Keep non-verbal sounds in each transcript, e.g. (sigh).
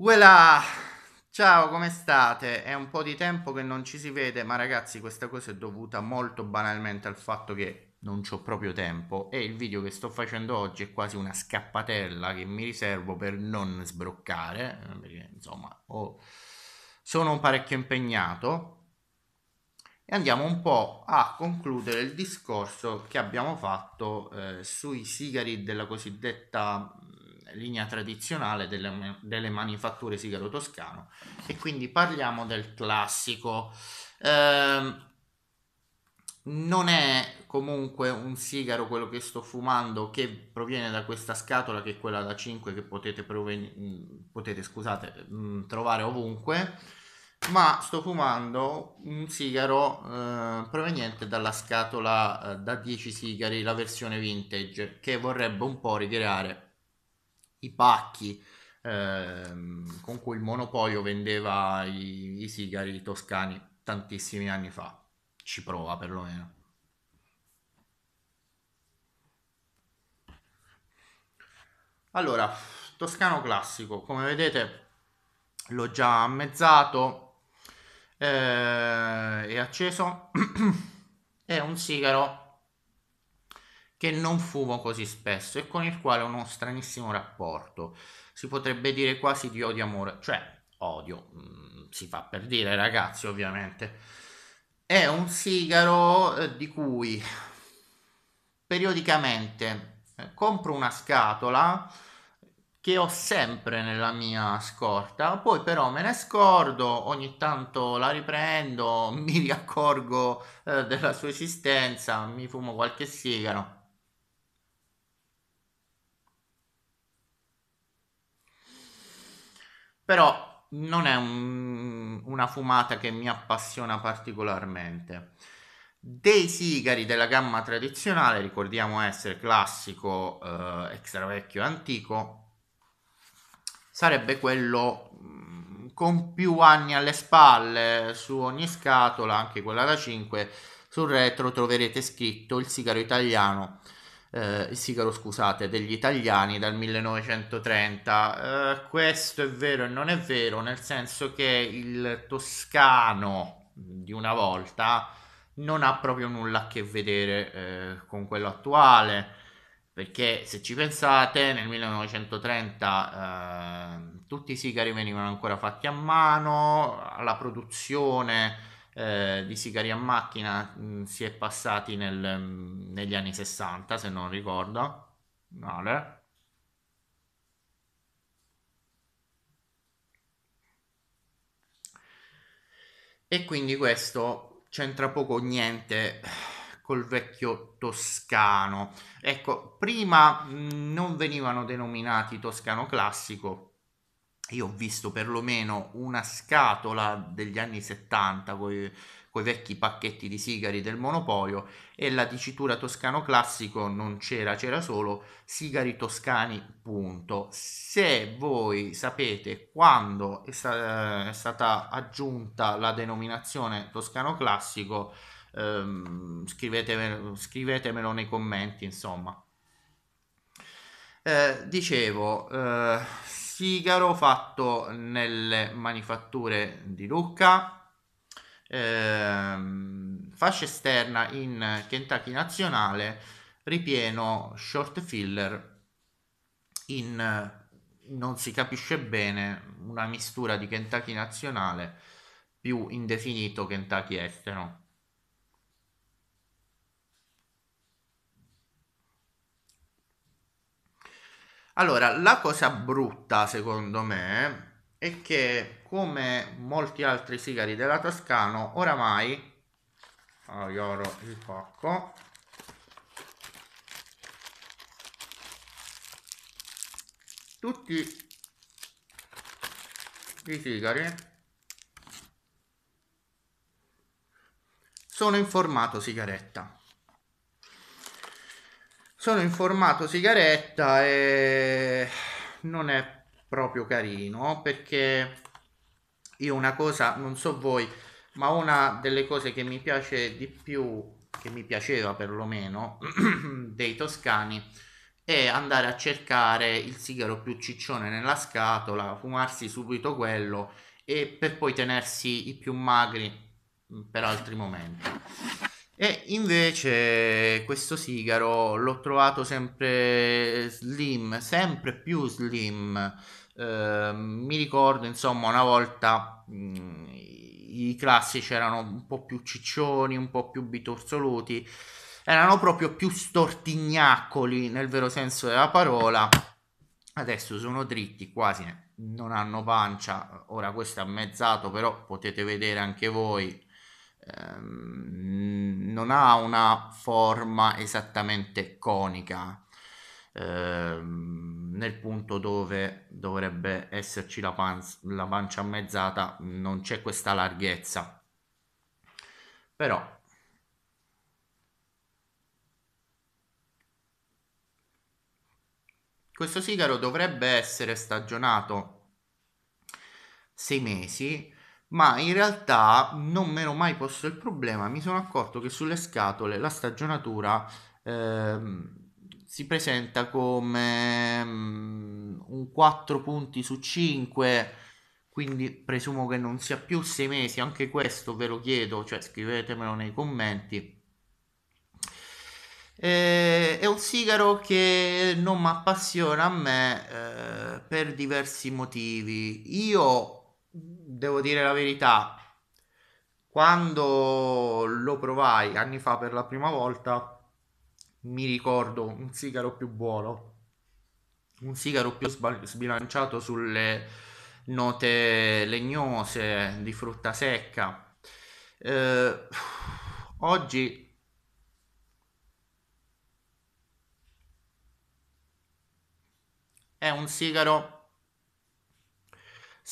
Voilà! Ciao, come state? È un po' di tempo che non ci si vede, ma ragazzi questa cosa è dovuta molto banalmente al fatto che non ho proprio tempo e il video che sto facendo oggi è quasi una scappatella che mi riservo per non sbroccare, perché insomma oh, sono parecchio impegnato e andiamo un po' a concludere il discorso che abbiamo fatto eh, sui sigari della cosiddetta linea tradizionale delle, delle manifatture sigaro toscano e quindi parliamo del classico. Eh, non è comunque un sigaro quello che sto fumando che proviene da questa scatola che è quella da 5 che potete, proven- mm, potete scusate, mm, trovare ovunque, ma sto fumando un sigaro eh, proveniente dalla scatola eh, da 10 sigari, la versione vintage, che vorrebbe un po' ricreare i pacchi ehm, con cui il monopolio vendeva i, i sigari toscani tantissimi anni fa. Ci prova perlomeno. Allora, toscano classico, come vedete l'ho già ammezzato, eh, è acceso, (clears throat) è un sigaro che non fumo così spesso e con il quale ho uno stranissimo rapporto. Si potrebbe dire quasi di odio-amore, cioè odio, mh, mm, si fa per dire ragazzi ovviamente. È un sigaro eh, di cui periodicamente eh, compro una scatola che ho sempre nella mia scorta, poi però me ne scordo, ogni tanto la riprendo, (laughs) mi riaccorgo eh, della sua esistenza, mi fumo qualche sigaro però non è un, una fumata che mi appassiona particolarmente. Dei sigari della gamma tradizionale, ricordiamo essere classico, eh, extravecchio e antico, sarebbe quello mm, con più anni alle spalle su ogni scatola, anche quella da 5, sul retro troverete scritto il sigaro italiano eh, sigaro, scusate, degli italiani dal 1930. Eh, questo è vero e non è vero, nel senso che il toscano di una volta non ha proprio nulla a che vedere eh, con quello attuale. Perché se ci pensate, nel 1930 eh, tutti i sigari venivano ancora fatti a mano, la produzione eh, di sigari a macchina mh, mm, si è passati nel, mh, mm, negli anni 60, se non ricordo male. E quindi questo c'entra poco o niente col vecchio toscano. Ecco, prima mh, mm, non venivano denominati toscano classico io ho visto perlomeno una scatola degli anni 70 con i vecchi pacchetti di sigari del monopolio e la dicitura toscano classico non c'era, c'era solo sigari toscani, punto. Se voi sapete quando è, sta- è stata aggiunta la denominazione toscano classico, ehm, scrivetemelo, scrivetemelo nei commenti, insomma. Eh, dicevo, eh, sigaro fatto nelle manifatture di Lucca, ehm, fascia esterna in Kentucky Nazionale, ripieno short filler in non si capisce bene una mistura di Kentucky Nazionale più indefinito Kentucky Estero. Allora, la cosa brutta secondo me è che come molti altri sigari della Toscano, oramai aioro oh, allora, il pacco tutti i sigari sono in formato sigaretta sono in formato sigaretta e non è proprio carino perché io una cosa, non so voi, ma una delle cose che mi piace di più, che mi piaceva perlomeno, (clears throat) dei toscani, è andare a cercare il sigaro più ciccione nella scatola, fumarsi subito quello e per poi tenersi i più magri per altri momenti. E invece questo sigaro l'ho trovato sempre slim, sempre più slim. Eh, mi ricordo, insomma, una volta mh, mm, i classici erano un po' più ciccioni, un po' più bitorzoluti, erano proprio più stortignaccoli nel vero senso della parola. Adesso sono dritti, quasi non hanno pancia. Ora questo è ammezzato, però potete vedere anche voi Ehm, non ha una forma esattamente conica ehm, nel punto dove dovrebbe esserci la, panz- la pancia ammezzata non c'è questa larghezza però questo sigaro dovrebbe essere stagionato 6 mesi ma in realtà non me l'ho mai posto il problema, mi sono accorto che sulle scatole la stagionatura ehm, si presenta come um, un 4 punti su 5, quindi presumo che non sia più 6 mesi, anche questo ve lo chiedo, cioè scrivetemelo nei commenti. Eh, è un sigaro che non mi appassiona a me eh, per diversi motivi. Io devo dire la verità, quando lo provai anni fa per la prima volta, mi ricordo un sigaro più buono, un sigaro più sbilanciato sulle note legnose di frutta secca. Eh, oggi è un sigaro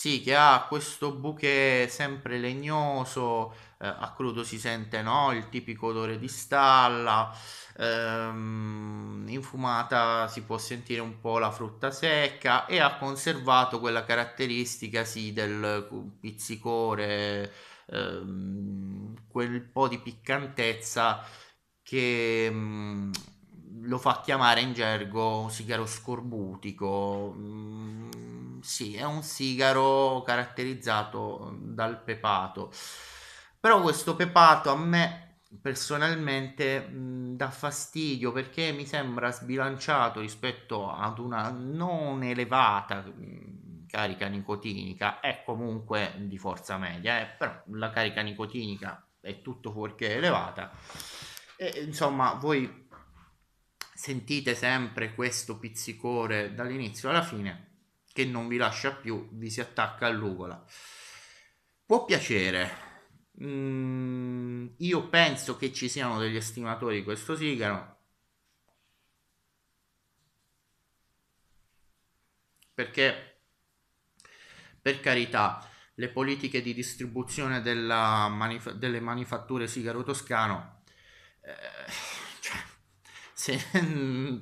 sì, che ha questo bouquet sempre legnoso, eh, a crudo si sente no? il tipico odore di stalla, ehm, infumata si può sentire un po' la frutta secca e ha conservato quella caratteristica sì, del pizzicore, ehm, quel po' di piccantezza che mh, mm, lo fa chiamare in gergo sigaro scorbutico. Mh, mm, sì, è un sigaro caratterizzato dal pepato. Però questo pepato a me personalmente mh, dà fastidio perché mi sembra sbilanciato rispetto ad una non elevata mh, carica nicotinica, è comunque di forza media, eh, però la carica nicotinica è tutto fuorché elevata. E insomma, voi sentite sempre questo pizzicore dall'inizio alla fine che non vi lascia più, vi si attacca all'ugola. Può piacere. Mm, io penso che ci siano degli estimatori di questo sigaro. Perché, per carità, le politiche di distribuzione manif- delle manifatture sigaro toscano eh, (laughs) cioè, (laughs)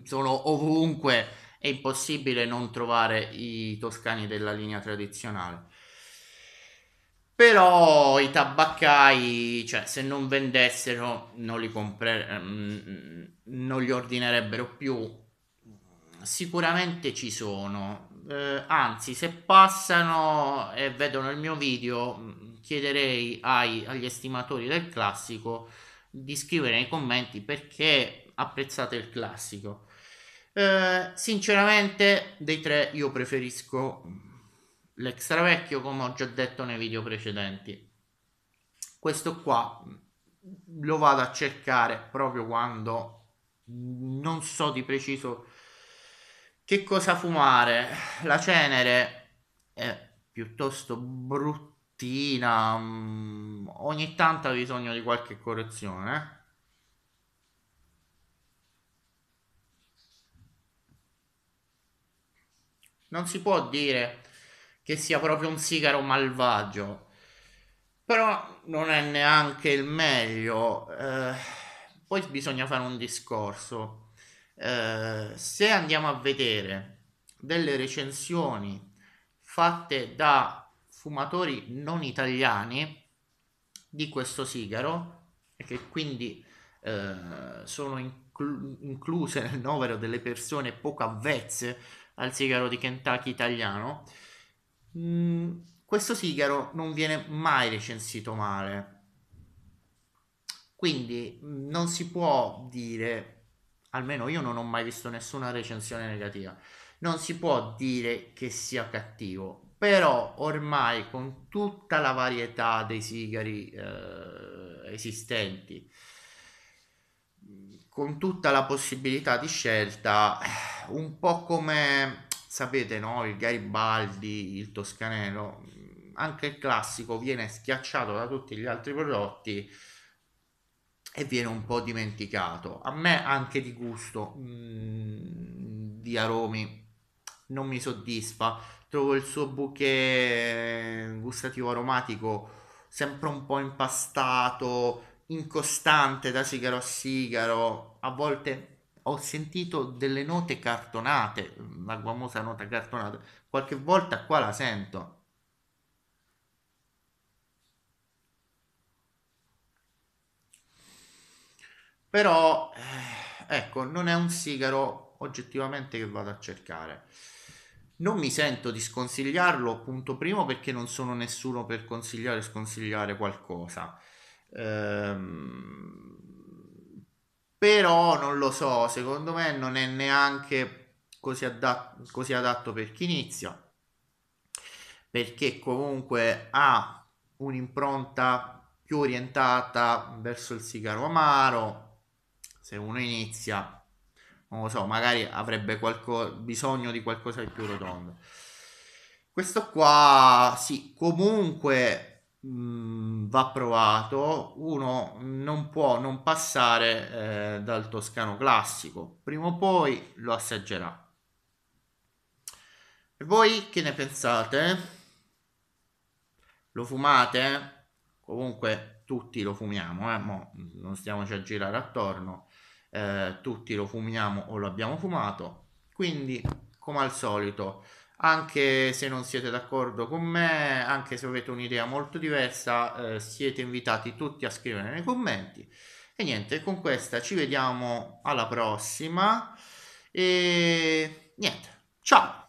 sono ovunque è impossibile non trovare i toscani della linea tradizionale. Però i tabaccai, cioè, se non vendessero, non li, compre- mm, non li ordinerebbero più. Sicuramente ci sono. Eh, anzi, se passano e vedono il mio video, mm, chiederei ai, agli estimatori del classico di scrivere nei commenti perché apprezzate il classico. Eh, sinceramente, dei tre io preferisco l'extra vecchio, come ho già detto nei video precedenti. Questo qua lo vado a cercare proprio quando non so di preciso che cosa fumare. La cenere è piuttosto bruttina, mm, ogni tanto ha bisogno di qualche correzione. Eh. non si può dire che sia proprio un sigaro malvagio, però non è neanche il meglio. Eh, poi bisogna fare un discorso. Eh, se andiamo a vedere delle recensioni fatte da fumatori non italiani di questo sigaro, e che quindi eh, sono incluse nel novero delle persone poco avvezze al sigaro di Kentucky italiano. Mm, questo sigaro non viene mai recensito male. Quindi mm, non si può dire, almeno io non ho mai visto nessuna recensione negativa, non si può dire che sia cattivo. Però ormai con tutta la varietà dei sigari eh, esistenti, con tutta la possibilità di scelta, un po' come sapete, no? il Garibaldi, il Toscanello, anche il classico viene schiacciato da tutti gli altri prodotti e viene un po' dimenticato. A me anche di gusto mh, mm, di aromi non mi soddisfa, trovo il suo bouquet gustativo aromatico sempre un po' impastato, incostante da sigaro a sigaro, a volte ho sentito delle note cartonate, la famosa nota cartonata, qualche volta qua la sento. Però, eh, ecco, non è un sigaro oggettivamente che vado a cercare. Non mi sento di sconsigliarlo, punto primo, perché non sono nessuno per consigliare e sconsigliare qualcosa. Ehm, però non lo so, secondo me non è neanche così, adatto, così adatto per chi inizia, perché comunque ha un'impronta più orientata verso il sigaro amaro. Se uno inizia, non lo so, magari avrebbe qualco- bisogno di qualcosa di più rotondo. Questo qua, sì, comunque Mm, va provato, uno non può non passare eh, dal toscano classico, prima o poi lo assaggerà. E voi che ne pensate? Lo fumate? Comunque tutti lo fumiamo, eh? Mo non stiamoci a girare attorno, eh, tutti lo fumiamo o lo abbiamo fumato, quindi come al solito anche se non siete d'accordo con me, anche se avete un'idea molto diversa, eh, siete invitati tutti a scrivere nei commenti. E niente, con questa ci vediamo alla prossima. E niente, ciao!